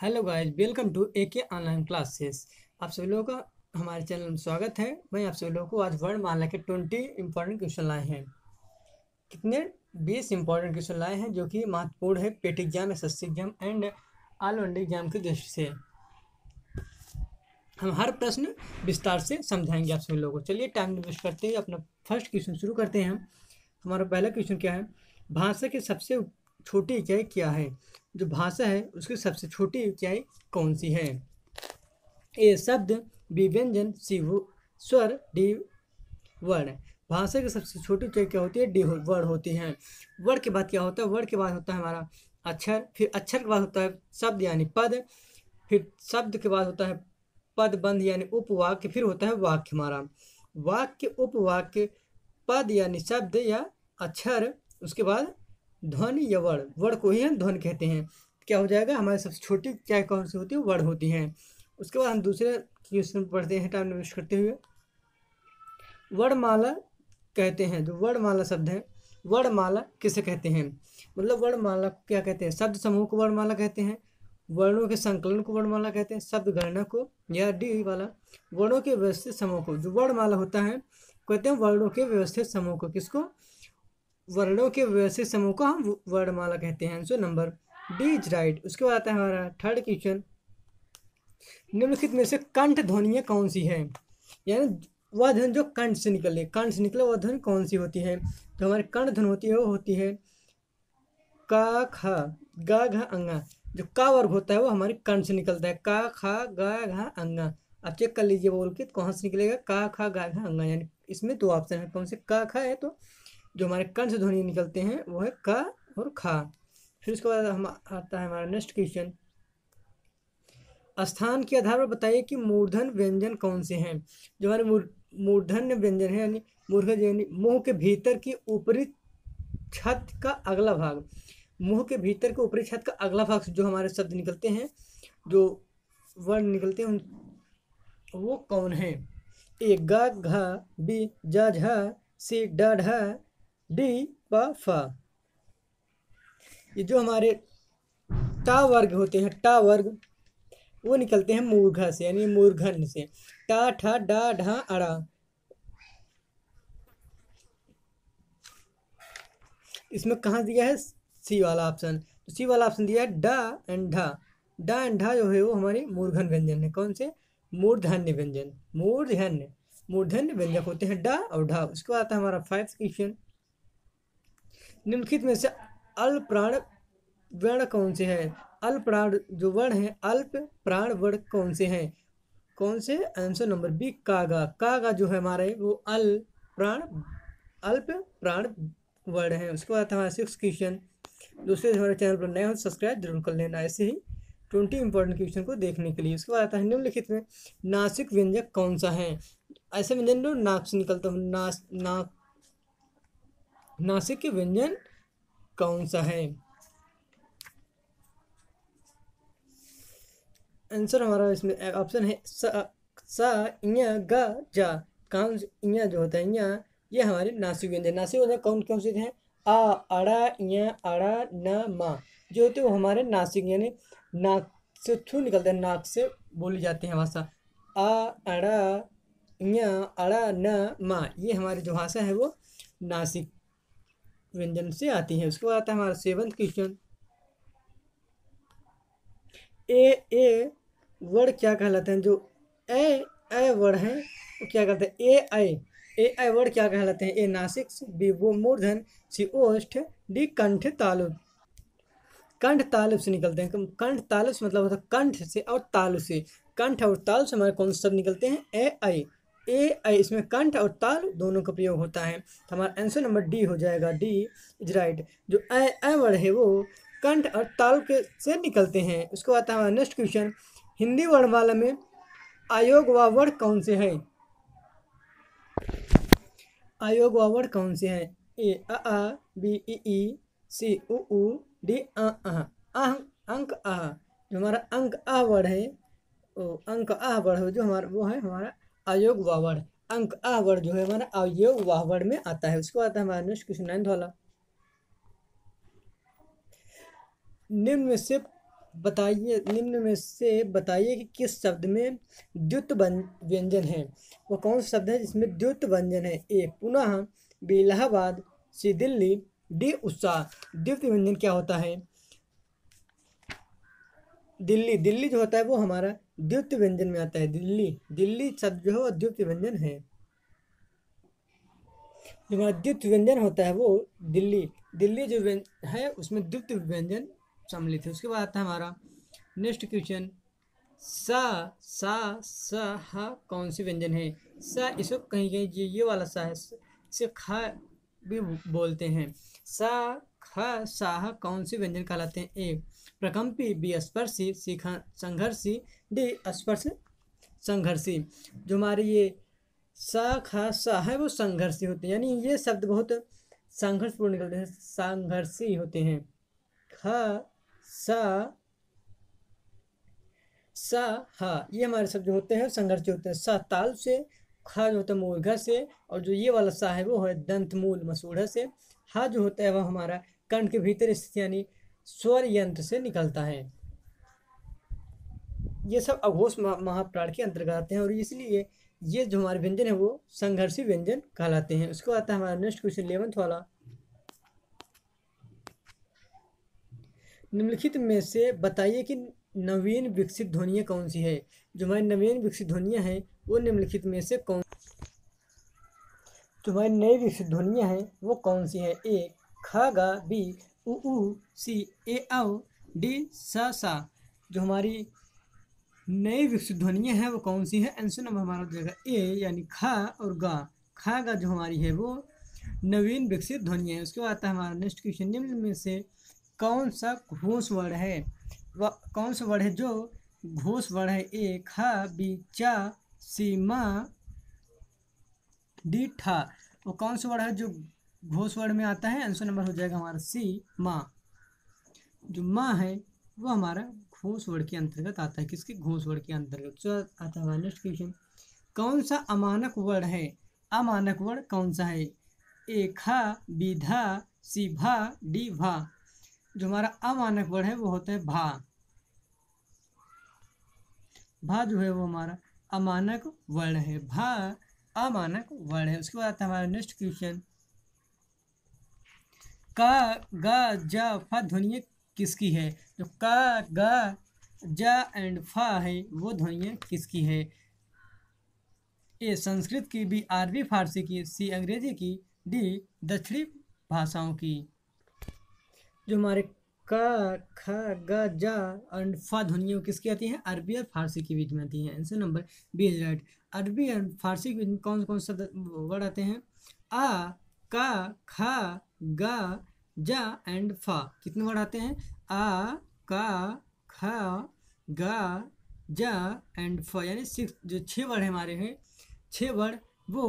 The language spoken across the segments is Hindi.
hello guys welcome to A K online classes आप सभी लोगों का हमारे चैनल में स्वागत है मैं आप सभी लोगों को आज वर्णमाला के ट्वेंटी इंपॉर्टेंट क्वेश्चन लाए हैं कितने बीस इंपॉर्टेंट क्वेश्चन लाए हैं जो कि महत्वपूर्ण है PET exam S S exam and all round exam की दृष्टि से हम हर प्रश्न विस्तार से समझाएंगे आप सभी लोगों को चलिए टाइम वेस्ट करते हुए अपना फर्स्ट क्वेश्चन शुरू करते हैं हमारा पहला क्वेश्चन क्या है भाषा के सबसे छोटी इकाई क्या है जो भाषा है उसकी सबसे छोटी इकाई कौन सी है ए शब्द बी व्यंजन सी स्वर डी वर्ण भाषा की सबसे छोटी इकाई क्या होती है डी वर्ण होती है वर्ड के बाद क्या होता है वर्ड के बाद होता है हमारा अक्षर फिर अक्षर के बाद होता है शब्द यानी पद फिर शब्द के बाद होता है पद बंध यानी उपवाक्य फिर होता है वाक्य हमारा वाक्य उपवाक्य पद यानी शब्द या अक्षर उसके बाद ध्वन या वर्ण वर्ण को ही हम ध्वन कहते हैं क्या हो जाएगा हमारे सबसे छोटी क्या कौन सी होती है वर्ण होती हैं उसके बाद हम दूसरे क्वेश्चन पढ़ते हैं टाइम निवेश करते हुए वर्णमाला कहते हैं जो वर्णमाला शब्द है वर्णमाला किसे कहते हैं मतलब वर्णमाला क्या कहते हैं शब्द समूह को वर्णमाला कहते हैं वर्णों के संकलन को वर्णमाला कहते हैं शब्द गणना को या डी वाला वर्णों के व्यवस्थित समूह को जो वर्णमाला होता है कहते हैं वर्णों के व्यवस्थित समूह को किसको वर्णों के व्यवस्थित समूह को हम वर्णमाला कहते हैं answer number D is right उसके बाद आता है हमारा थर्ड क्वेश्चन निम्नलिखित में से कंठ ध्वनियाँ कौन सी हैं यानी वह ध्वन जो कंठ से निकले कंठ से निकले वह ध्वनि कौन सी होती है तो हमारी कंठ ध्वन होती है वो होती है का खा गा घा अंगा जो का वर्ग होता है वो हमारे कंठ से निकलता है का खा गा घा अंगा आप चेक कर लीजिए बोल के कहाँ से निकलेगा का खा गा घा अंगा यानी इसमें दो ऑप्शन है कौन से का खा है तो जो हमारे कण से ध्वनि निकलते हैं वो है क और खा फिर उसके बाद हम आता है हमारा नेक्स्ट क्वेश्चन स्थान के आधार पर बताइए कि मूर्धन व्यंजन कौन से हैं जो हमारे मूर्धन व्यंजन है यानी मूर्धन यानी मुँह के भीतर की ऊपरी छत का अगला भाग मुँह के भीतर के ऊपरी छत का अगला भाग जो हमारे शब्द निकलते हैं जो वर्ण निकलते हैं वो कौन है ए ग घ बी ज झ सी ड ढ डी व फ ये जो हमारे टा वर्ग होते हैं टा वर्ग वो निकलते हैं मूर्घा से यानी मूर्घन से टा ठा डा ढा अड़ा इसमें कहाँ दिया है सी वाला ऑप्शन तो सी वाला ऑप्शन दिया है डा एंड ढा डा एंड ढा जो है वो हमारे मूर्धन व्यंजन है कौन से मूर्धन्य व्यंजन मूर्धन्य मूर्धन्य व्यंजक होते हैं डा और ढा उसके बाद आता है हमारा फाइव क्वेश्चन निम्नलिखित में से अल्प प्राण वर्ण कौन से हैं अल्प प्राण जो वर्ण है अल्प प्राण वर्ण कौन से हैं कौन से आंसर नंबर बी कागा कागा जो है हमारे वो अल प्राण अल्प प्राण वर्ड है उसके बाद हमारा सिक्स क्वेश्चन दूसरे हमारे चैनल पर नए हो सब्सक्राइब तो जरूर कर लेना ऐसे ही ट्वेंटी इंपॉर्टेंट क्वेश्चन को देखने के लिए उसके बाद आता है निम्नलिखित में नासिक व्यंजक कौन सा है ऐसे व्यंजन जो नाक से निकलता हूँ नास नाक नासिक के व्यंजन कौन सा है आंसर हमारा इसमें ऑप्शन है सा सा गा जा कौन इया जो होता है इया ये हमारे नासिक व्यंजन नासिक व्यंजन कौन कौन से हैं आ अड़ा इया अड़ा न मा जो होते हैं वो हमारे नासिक यानी नाक से थ्रू निकलते हैं नाक से बोली जाती है भाषा आ अड़ा इया अड़ा न मा ये हमारी जो भाषा है वो नासिक व्यंजन से आती है उसके बाद आता है हमारा seventh question A A word क्या कहलाते हैं जो ए ए वर्ड है वो क्या कहते हैं ए आई ए आई वर्ड क्या कहलाते हैं ए नासिक बी वो मूर्धन सी ओष्ठ डी कंठ तालुब कंठ तालुब से निकलते हैं कंठ तालु से मतलब होता है कंठ से और तालु से कंठ और तालु से हमारे कौन से शब्द निकलते हैं ए आई ए इसमें कंठ और ताल दोनों का प्रयोग होता है तो हमारा आंसर नंबर डी हो जाएगा डी इज राइट जो ए ए वर्ड है वो कंठ और ताल के से निकलते हैं उसके बाद हमारा नेक्स्ट क्वेश्चन हिंदी वर्णमाला में आयोग व वर्ड कौन से हैं आयोग व वर्ड कौन से हैं ए आ, आ बी ई ई सी उ ऊ डी आ आ अंक आ जो हमारा अंक आ वर्ड है ओ अंक आ वर्ड जो हमारा वो है हमारा अयोग वावर अंक आवर जो है हमारा अयोग वावर में आता है उसके बाद हमारा नेक्स्ट क्वेश्चन नाइन वाला निम्न में से बताइए निम्न में से बताइए कि किस शब्द में द्युत व्यंजन है वो कौन सा शब्द है जिसमें द्युत व्यंजन है ए पुनः B Allahabad C Delhi D उत्साह द्युत व्यंजन क्या होता है दिल्ली दिल्ली जो होता है वो हमारा द्वित व्यंजन में आता है दिल्ली दिल्ली शब्द जो है वह द्वितीय व्यंजन है जो हमारा द्वितीय व्यंजन होता है वो दिल्ली दिल्ली जो है उसमें द्वित व्यंजन सम्मिलित है उसके बाद आता है हमारा नेक्स्ट क्वेश्चन स स स ह कौन सी व्यंजन है स इसको कहीं कहीं ये ये वाला सा है इसे ख भी बोलते हैं स ख सा कौन सी व्यंजन कहलाते हैं ए प्रकम्पी बी स्पर्शी सी संघर्षी डी स्पर्श संघर्षी जो हमारे ये सा खा सा है वो संघर्षी होते हैं यानी ये शब्द बहुत संघर्षपूर्ण निकलते हैं संघर्षी होते हैं ख स स ह ये हमारे शब्द होते हैं संघर्ष होते हैं स ताल से ख जो होता है मूर्घ से और जो ये वाला सा है वो है दंत मूल मसूढ़ से हा जो होता है वह हमारा कंठ के भीतर स्थित यानी स्वर यंत्र से निकलता है ये सब अघोष महाप्राण के अंतर्गत आते हैं और इसलिए ये जो हमारे व्यंजन है वो संघर्षी व्यंजन कहलाते हैं उसको आता है हमारा नेक्स्ट क्वेश्चन इलेवंथ वाला निम्नलिखित में से बताइए कि नवीन विकसित ध्वनियाँ कौन सी है जो हमारी नवीन विकसित ध्वनियाँ हैं वो निम्नलिखित में से कौन जो हमारी नई विकसित ध्वनियाँ हैं वो कौन सी हैं ए ख गा बी उ सी ए डी सा सा जो हमारी नई विकसित ध्वनियाँ हैं वो कौन सी हैं आंसर नंबर हमारा हो जाएगा ए यानी खा और गा खा गा जो हमारी है वो नवीन विकसित ध्वनियाँ हैं उसके बाद आता है हमारा नेक्स्ट क्वेश्चन निम्न में से कौन सा घोष वर्ण है वह कौन सा वर्ण है जो घोष वर्ण है ए खा बी चा सी मा डी ठा वो कौन सा वर्ण है जो घोष वर्ण में आता है आंसर नंबर हो जाएगा हमारा सी माँ जो माँ है वो हमारा ठोस वर्ड के अंतर्गत आता है किसके घोष वर्ड के अंतर्गत जो आता है नेक्स्ट क्वेश्चन कौन सा अमानक वर्ड है अमानक वर्ड कौन सा है एखा विधा सिभा डी भा जो हमारा अमानक वर्ड है वो होता है भा भा जो है वो हमारा अमानक वर्ण है भा अमानक वर्ण है उसके बाद आता है हमारा नेक्स्ट क्वेश्चन का ग ज फ ध्वनिय किसकी है जो तो का गा जा एंड फा है वो ध्वनियाँ किसकी है ए संस्कृत की बी अरबी फारसी की सी अंग्रेजी की डी दक्षिणी भाषाओं की जो हमारे का ख ग जा एंड फा ध्वनियों किसकी आती हैं अरबी और फारसी के बीच में आती हैं answer number B is right Arbi and Farsi के बीच में कौन कौन सा वर्ड आते हैं आ का खा गा जा एंड फ कितने वर्ड आते हैं आ का ख गा जा एंड फ यानी सिक्स जो छः वर्ड हमारे हैं छः वर्ड वो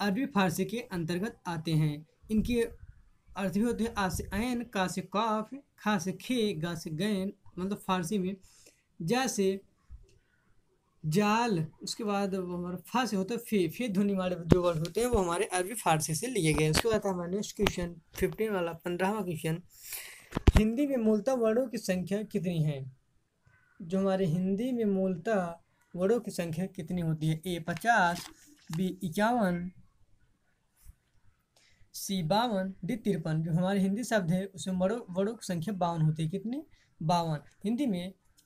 अरबी फारसी के अंतर्गत आते हैं इनके अर्थ भी होते हैं आ से ऐन का से काफ खा से खे गा से गैन मतलब फारसी में जा से जाल उसके बाद हमारा फा से होता है फे फे ध्वनि वाले जो वर्ड होते हैं वो हमारे अरबी फारसी से लिए गए उसके बाद हमारे नेक्स्ट क्वेश्चन फिफ्टीन वाला पंद्रहवा क्वेश्चन हिंदी में मूलतः वर्डों की संख्या कितनी है जो हमारे हिंदी में मूलतः वर्डों की संख्या कितनी होती है ए पचास बी इक्यावन सी बावन डी तिरपन जो हमारे हिंदी शब्द है उसमें वर्डों वर्डों की संख्या बावन होती है कितनी बावन हिंदी में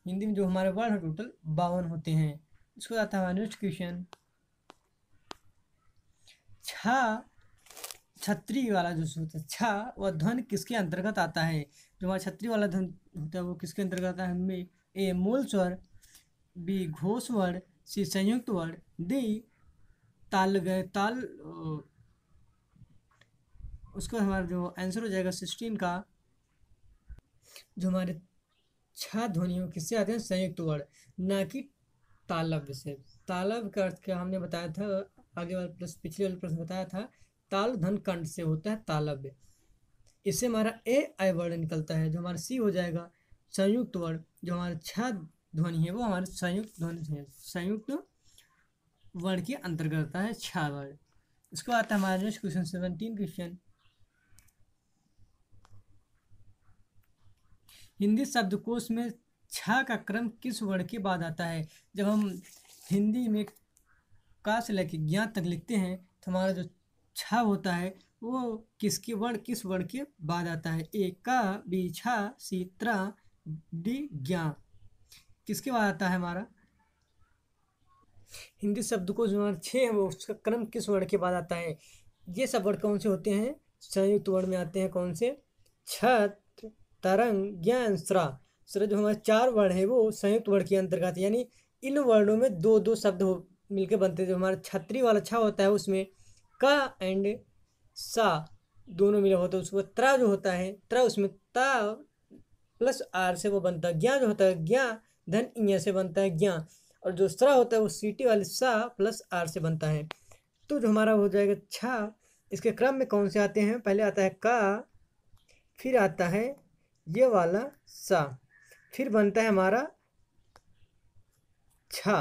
हिंदी में जो हमारे वर्ड है टोटल बावन होते हैं इसको आता है नेक्स्ट क्वेश्चन छा छत्री वाला जो सूत्र छा व ध्वन किसके अंतर्गत आता है जो हमारा छत्री वाला ध्वन होता है वो किसके अंतर्गत आता है हमें ए मूल स्वर बी घोष वर्ड सी संयुक्त वर्ड डी ताल गए ताल उसको हमारा जो आंसर हो जाएगा सिक्सटीन का जो हमारे छह ध्वनियों किससे आते हैं संयुक्त वर्ड ना कि तालब से तालब का अर्थ क्या हमने बताया था आगे वाले प्रश्न पिछले वाले प्रश्न बताया था ताल धन कंठ से होता है तालव्य इससे हमारा ए आई वर्ड निकलता है जो हमारा सी हो जाएगा संयुक्त वर्ड जो हमारा छह ध्वनि है वो हमारे संयुक्त ध्वनि है संयुक्त वर्ण के अंतर्गत आता है छह इसको आता है हमारे क्वेश्चन सेवनटीन क्वेश्चन हिंदी शब्दकोश में छ का क्रम किस वर्ण के बाद आता है जब हम हिंदी में का से लेकर ज्ञान तक लिखते हैं तो हमारा जो छा होता है वो किसके वर्ण किस वर्ण के बाद आता है ए का बी छा सी त्रा डी ज्ञा किसके बाद आता है हमारा हिंदी शब्द को जो हमारा छः है वो उसका क्रम किस वर्ण के बाद आता है ये सब वर्ण कौन से होते हैं संयुक्त वर्ण में आते हैं कौन से छत्र तरंग ज्ञान श्रा दूसरा जो हमारे चार वर्ण है वो संयुक्त वर्ण के अंतर्गत यानी इन वर्णों में दो दो शब्द हो मिलकर बनते जो हमारा छत्री वाला छा होता है उसमें का एंड सा दोनों मिला होता है उसमें त्रा जो होता है त्र उसमें ता प्लस आर से वो बनता है ज्ञा जो होता है ज्ञा धन इं से बनता है ज्ञा और जो स्र होता है वो सीटी वाले सा प्लस आर से बनता है तो जो हमारा हो जाएगा छा इसके क्रम में कौन से आते हैं पहले आता है का फिर आता है ये वाला सा फिर बनता है हमारा छा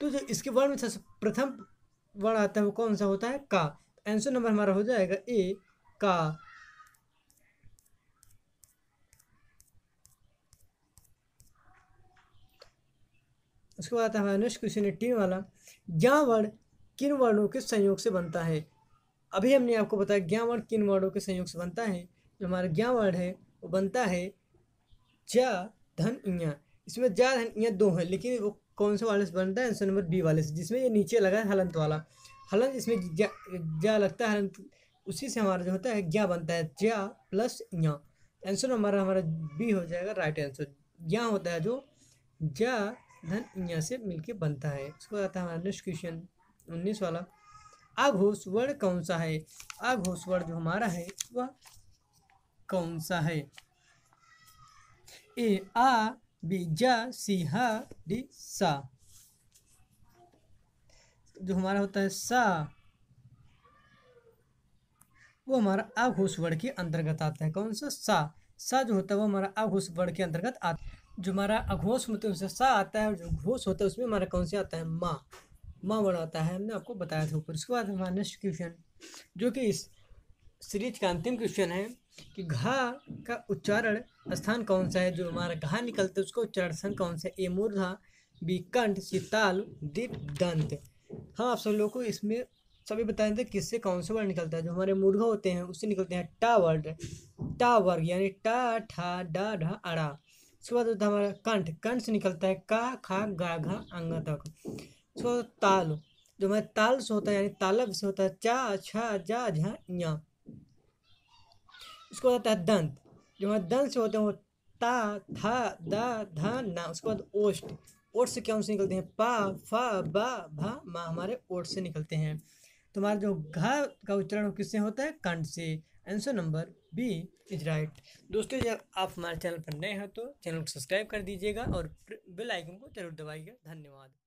तो जो इसके वर्ण में सबसे प्रथम वर्ण आता है वो कौन सा होता है का आंसर नंबर हमारा हो जाएगा ए का उसके बाद हमारा नेक्स्ट क्वेश्चन है वाला ज्ञा वर्ण किन वर्णों के संयोग से बनता है अभी हमने आपको बताया ज्ञा वर्ण किन वर्णों के संयोग से बनता है जो हमारा ज्ञा वर्ण है वो बनता है जा धन इया इसमें जा धन इया दो है लेकिन वो कौन सा वाले से बनता है आंसर नंबर बी वाले से जिसमें ये नीचे लगा है हलंत वाला हलंत इसमें जा, लगता है हलंत उसी से हमारा जो होता है ज्ञा बनता है ज्या प्लस या आंसर हमारा हमारा बी हो जाएगा राइट आंसर ज्ञा होता है जो जा धन इया से मिलके बनता है उसको आता है हमारा नेक्स्ट क्वेश्चन उन्नीस वाला आघोष वर्ण कौन सा है आघोष वर्ण जो हमारा है वह कौन सा है ए आ बी जा सी हा डी सा जो हमारा होता है सा वो हमारा आघोष वर्ण के अंतर्गत आता है कौन सा सा सा जो होता है वो हमारा आघोष वर्ण के अंतर्गत आता है जो हमारा अघोष होता मतलब है उसमें सा आता है और जो घोष होता है उसमें हमारा कौन सा आता है माँ माँ वर्ण आता है हमने आपको बताया था ऊपर उसके बाद हमारा नेक्स्ट क्वेश्चन जो कि इस सीरीज का अंतिम क्वेश्चन है कि घा का उच्चारण स्थान कौन सा है जो हमारा घा निकलता है उसका उच्चारण स्थान कौन सा है ए मूर्धा बी कंठ सी ताल डी दंत हम हाँ, आप सब लोग को इसमें सभी बता देते तो किससे कौन सा वर्ड निकलता है जो हमारे मुर्गा होते हैं उससे निकलते हैं टा वर्ड टा वर्ग यानी टा ठा डा ढा अड़ा उसके बाद होता है हमारा कंठ कंठ से निकलता है का खा गा घा अंग तक उसके बाद ताल जो हमारे ताल से होता है यानी तालब से होता है चा छा जा झा या उसको होता है दंत जो हमारे दंत से होते हैं वो ता था दा धा ना उसके बाद ओष्ट ओट से क्या उनसे निकलते हैं पा फा बा भा मा हमारे ओट से निकलते हैं तो हमारे जो घा का उच्चारण किससे होता है कंठ से answer number B is right दोस्तों जब आप हमारे चैनल पर नए हैं तो चैनल को सब्सक्राइब कर दीजिएगा और बेल आइकन को जरूर दबाइएगा धन्यवाद